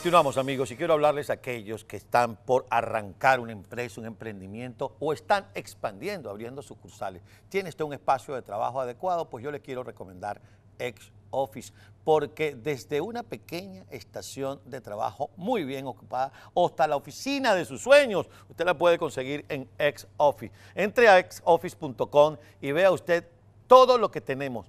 Continuamos amigos y quiero hablarles a aquellos que están por arrancar una empresa, un emprendimiento o están expandiendo, abriendo sucursales. ¿Tiene usted un espacio de trabajo adecuado? Pues yo le quiero recomendar Ex Office porque desde una pequeña estación de trabajo muy bien ocupada hasta la oficina de sus sueños, usted la puede conseguir en Ex Office. Entre a exoffice.com y vea usted todo lo que tenemos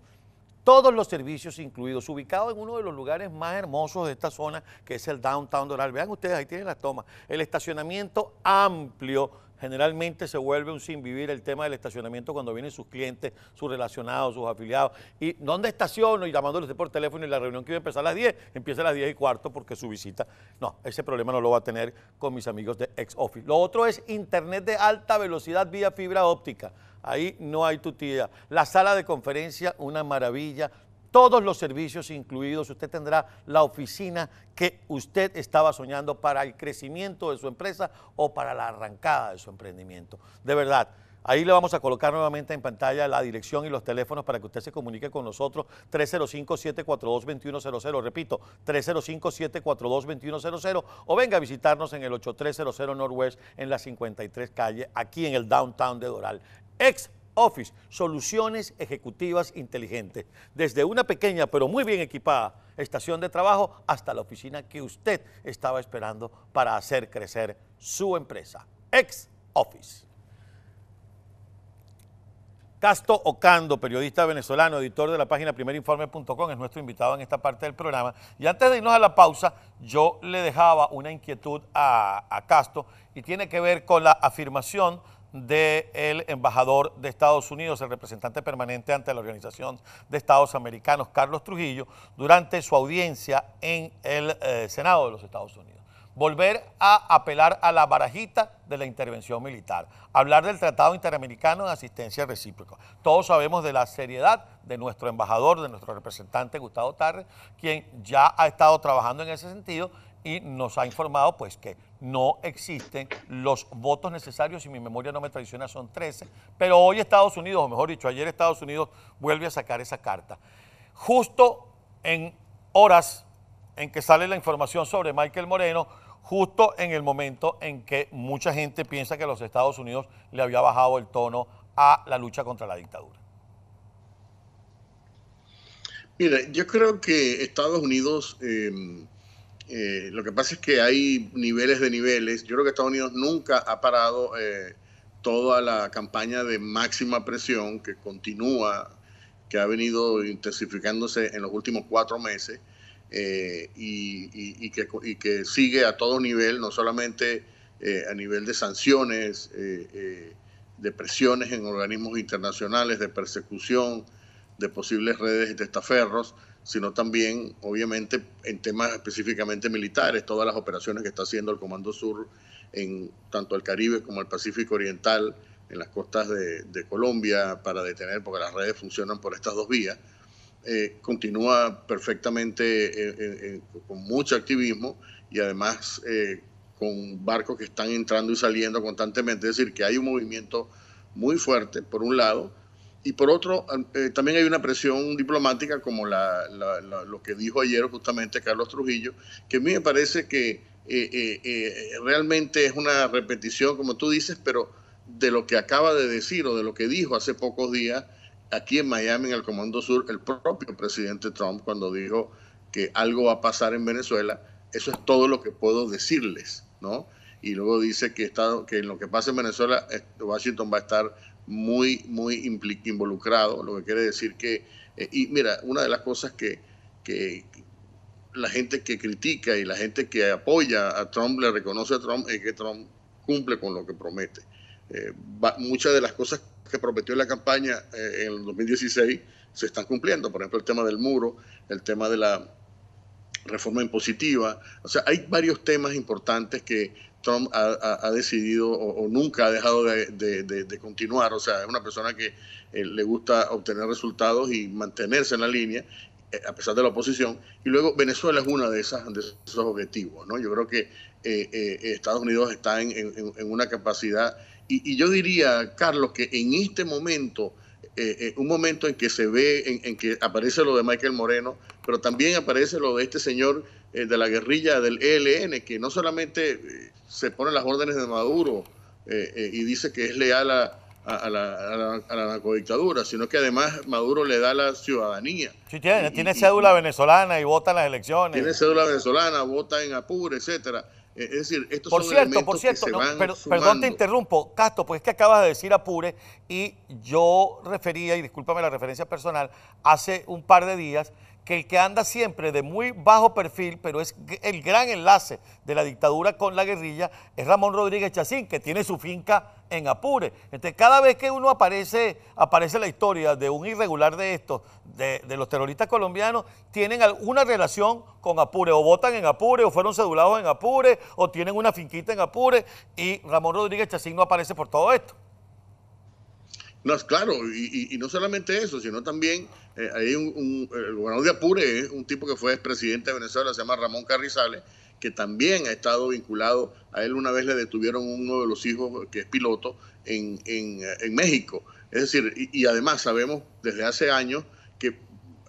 todos los servicios incluidos, ubicado en uno de los lugares más hermosos de esta zona, que es el Downtown Doral. Vean ustedes, ahí tienen las tomas. El estacionamiento amplio generalmente se vuelve un sin vivir el tema del estacionamiento cuando vienen sus clientes, sus relacionados, sus afiliados. ¿Y dónde estaciono? Y llamándoles por teléfono y la reunión que iba a empezar a las 10, empieza a las 10 y cuarto porque su visita. No, ese problema no lo va a tener con mis amigos de Ex Office. Lo otro es internet de alta velocidad vía fibra óptica. Ahí no hay tutía. La sala de conferencia, una maravilla. Todos los servicios incluidos, usted tendrá la oficina que usted estaba soñando para el crecimiento de su empresa o para la arrancada de su emprendimiento. De verdad, Ahí le vamos a colocar nuevamente en pantalla la dirección y los teléfonos para que usted se comunique con nosotros. 305-742-2100. Repito, 305-742-2100. O venga a visitarnos en el 8300 Northwest en la 53 calle, aquí en el downtown de Doral. Ex Office, soluciones ejecutivas inteligentes. Desde una pequeña pero muy bien equipada estación de trabajo hasta la oficina que usted estaba esperando para hacer crecer su empresa. Ex Office. Casto Ocando, periodista venezolano, editor de la página primerinforme.com, es nuestro invitado en esta parte del programa. Y antes de irnos a la pausa, yo le dejaba una inquietud a, a Casto y tiene que ver con la afirmación del embajador de Estados Unidos, el representante permanente ante la Organización de Estados Americanos, Carlos Trujillo, durante su audiencia en el eh, Senado de los Estados Unidos volver a apelar a la barajita de la intervención militar, hablar del Tratado Interamericano de Asistencia Recíproca. Todos sabemos de la seriedad de nuestro embajador, de nuestro representante Gustavo Tarres quien ya ha estado trabajando en ese sentido y nos ha informado pues que no existen los votos necesarios, si mi memoria no me traiciona son 13, pero hoy Estados Unidos, o mejor dicho, ayer Estados Unidos vuelve a sacar esa carta. Justo en horas en que sale la información sobre Michael Moreno, justo en el momento en que mucha gente piensa que los Estados Unidos le había bajado el tono a la lucha contra la dictadura. Mire, yo creo que Estados Unidos, em, eh, lo que pasa es que hay niveles de niveles. Yo creo que Estados Unidos nunca ha parado eh, toda la campaña de máxima presión que continúa, que ha venido intensificándose en los últimos cuatro meses. Eh, y, que, sigue a todo nivel, no solamente eh, a nivel de sanciones, eh, de presiones en organismos internacionales, de persecución, de posibles redes de estaferros, sino también, obviamente, en temas específicamente militares, todas las operaciones que está haciendo el Comando Sur en tanto el Caribe como el Pacífico Oriental, en las costas de Colombia, para detener, porque las redes funcionan por estas dos vías, eh, continúa perfectamente eh, eh, con mucho activismo y además con barcos que están entrando y saliendo constantemente. Es decir, que hay un movimiento muy fuerte, por un lado, y por otro, también hay una presión diplomática, como lo que dijo ayer justamente Carlos Trujillo, que a mí me parece que realmente es una repetición, como tú dices, pero de lo que acaba de decir o de lo que dijo hace pocos días aquí en Miami, en el Comando Sur, el propio presidente Trump cuando dijo que algo va a pasar en Venezuela, eso es todo lo que puedo decirles, ¿no? Y luego dice que, que en lo que pasa en Venezuela, eh, Washington va a estar muy, muy involucrado, lo que quiere decir que, eh, y mira, una de las cosas que, que la gente que critica y la gente que apoya a Trump, le reconoce a Trump, es que Trump cumple con lo que promete. Eh, muchas de las cosas que prometió en la campaña eh, en el 2016 se están cumpliendo. Por ejemplo, el tema del muro, el tema de la reforma impositiva. O sea, hay varios temas importantes que Trump ha, decidido o, nunca ha dejado de, continuar. O sea, es una persona que eh, le gusta obtener resultados y mantenerse en la línea a pesar de la oposición, y luego Venezuela es uno de, esos objetivos. ¿no? Yo creo que Estados Unidos está en una capacidad y, yo diría, Carlos, que en este momento, eh, eh un momento en que se ve, en, que aparece lo de Michael Moreno, pero también aparece lo de este señor eh, de la guerrilla del ELN, que no solamente eh, se pone las órdenes de Maduro y dice que es leal a, la, a, la, a, la, sino que además Maduro le da la ciudadanía. Sí, tiene, cédula venezolana y vota en las elecciones. Tiene cédula venezolana, vota en Apure, etcétera. Es decir, por son cierto, elementos por cierto, perdón te interrumpo, Castro, pues es que acabas de decir apure y yo refería, y discúlpame la referencia personal, hace un par de días que el que anda siempre de muy bajo perfil, pero es el gran enlace de la dictadura con la guerrilla, es Ramón Rodríguez Chacín, que tiene su finca en Apure. Entonces, cada vez que uno aparece, aparece la historia de un irregular de estos, de, de los terroristas colombianos, tienen alguna relación con Apure, o votan en Apure, o fueron cedulados en Apure, o tienen una finquita en Apure, y Ramón Rodríguez Chacín no aparece por todo esto. No, claro, y, no solamente eso, sino también eh, hay un, gobernador de Apure eh, un tipo que fue expresidente de Venezuela, se llama Ramón Carrizales, que también ha estado vinculado, a él una vez le detuvieron uno de los hijos que es piloto en, México. Es decir, y, además sabemos desde hace años que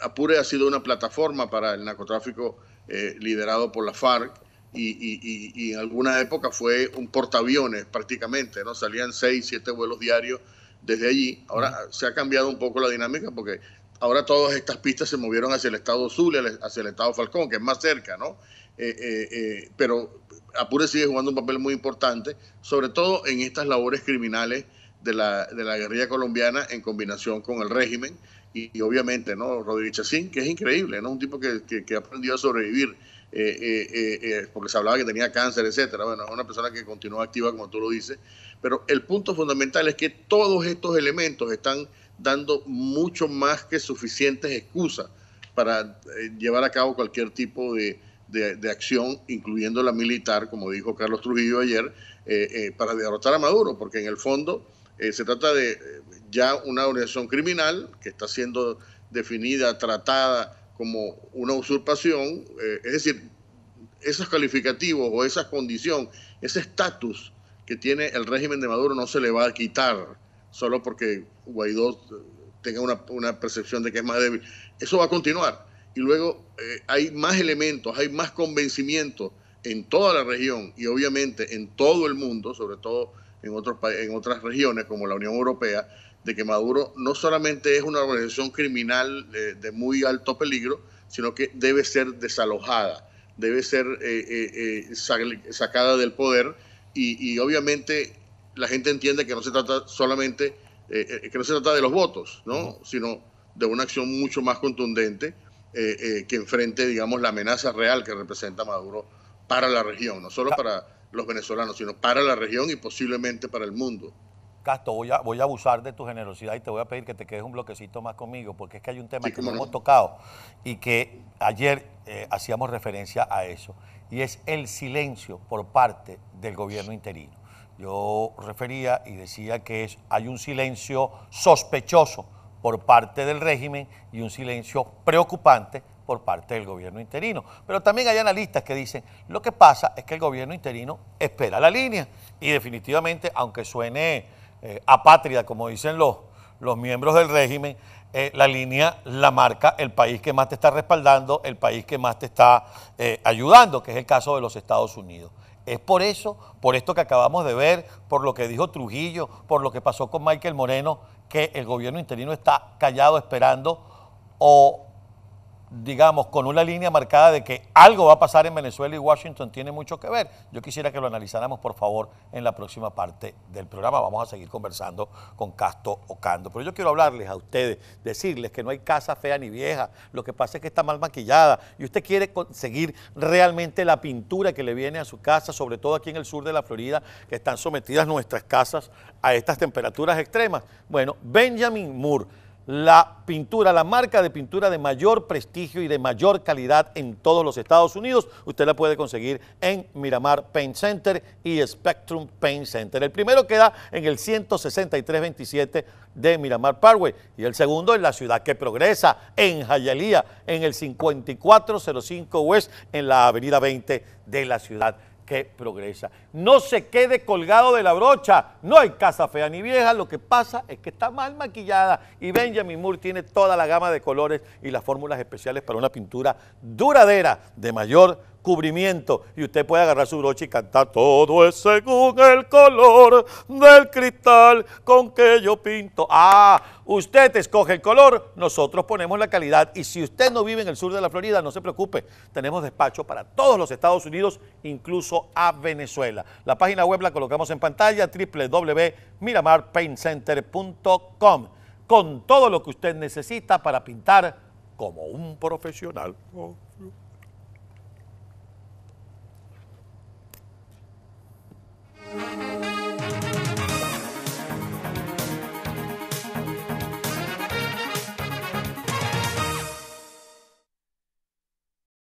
Apure ha sido una plataforma para el narcotráfico eh, liderado por la FARC, y, y, y, en alguna época fue un portaaviones prácticamente, ¿no? Salían seis, siete vuelos diarios desde allí. Ahora se ha cambiado un poco la dinámica porque ahora todas estas pistas se movieron hacia el estado Zulia, hacia el estado Falcón, que es más cerca, ¿no? Eh, eh, eh, pero Apure sigue jugando un papel muy importante, sobre todo en estas labores criminales de la, guerrilla colombiana en combinación con el régimen y, obviamente, ¿no? Rodríguez Chacín, que es increíble, ¿no? Un tipo que, que, que aprendió a sobrevivir eh, eh, eh, porque se hablaba que tenía cáncer, etcétera. Bueno, es una persona que continúa activa, como tú lo dices. Pero el punto fundamental es que todos estos elementos están dando mucho más que suficientes excusas para llevar a cabo cualquier tipo de, acción, incluyendo la militar, como dijo Carlos Trujillo ayer, para derrotar a Maduro, porque en el fondo se trata de ya una organización criminal que está siendo definida, tratada como una usurpación, eh, es decir, esos calificativos o esa condición, ese estatus que tiene el régimen de Maduro no se le va a quitar solo porque Guaidó eh, tenga una, percepción de que es más débil. Eso va a continuar. Y luego eh, hay más elementos, hay más convencimiento en toda la región y obviamente en todo el mundo, sobre todo en, otros, en otras regiones como la Unión Europea, de que Maduro no solamente es una organización criminal eh, de, muy alto peligro, sino que debe ser desalojada, debe ser eh, eh, sacada del poder y, obviamente la gente entiende que no se trata solamente, que no se trata de los votos, ¿no? sino de una acción mucho más contundente que enfrente, digamos, la amenaza real que representa Maduro para la región, no solo ah. para los venezolanos, sino para la región y posiblemente para el mundo. Castro, voy a, abusar de tu generosidad y te voy a pedir que te quedes un bloquecito más conmigo, porque es que hay un tema que no hemos tocado y que ayer eh, hacíamos referencia a eso, y es el silencio por parte del gobierno interino. Yo refería y decía que es, hay un silencio sospechoso por parte del régimen y un silencio preocupante por parte del gobierno interino. Pero también hay analistas que dicen, lo que pasa es que el gobierno interino espera la línea y definitivamente, aunque suene eh, apátrida, como dicen los, los miembros del régimen, eh, la línea la marca el país que más te está respaldando, el país que más te está eh, ayudando, que es el caso de los Estados Unidos. Es por eso, por esto que acabamos de ver, por lo que dijo Trujillo, por lo que pasó con Michael Moreno, que el gobierno interino está callado esperando o digamos, con una línea marcada de que algo va a pasar en Venezuela y Washington tiene mucho que ver. Yo quisiera que lo analizáramos, por favor, en la próxima parte del programa. Vamos a seguir conversando con Casto Ocando. Pero yo quiero hablarles a ustedes, decirles que no hay casa fea ni vieja. Lo que pasa es que está mal maquillada y usted quiere conseguir realmente la pintura que le viene a su casa, sobre todo aquí en el sur de la Florida, que están sometidas nuestras casas a estas temperaturas extremas. Bueno, Benjamin Moore la pintura, la marca de pintura de mayor prestigio y de mayor calidad en todos los Estados Unidos. Usted la puede conseguir en Miramar Paint Center y Spectrum Paint Center. El primero queda en el 16327 de Miramar Parkway y el segundo en la ciudad que progresa, en Hialeah, en el 5405 West, en la avenida 20 de la ciudad que progresa. No se quede colgado de la brocha. No hay casa fea ni vieja. Lo que pasa es que está mal maquillada. Y Benjamin Moore tiene toda la gama de colores y las fórmulas especiales para una pintura duradera de mayor cubrimiento y usted puede agarrar su broche y cantar todo es según el color del cristal con que yo pinto. Ah, usted escoge el color, nosotros ponemos la calidad y si usted no vive en el sur de la Florida, no se preocupe, tenemos despacho para todos los Estados Unidos, incluso a Venezuela. La página web la colocamos en pantalla www.miramarpaintcenter.com con todo lo que usted necesita para pintar como un profesional.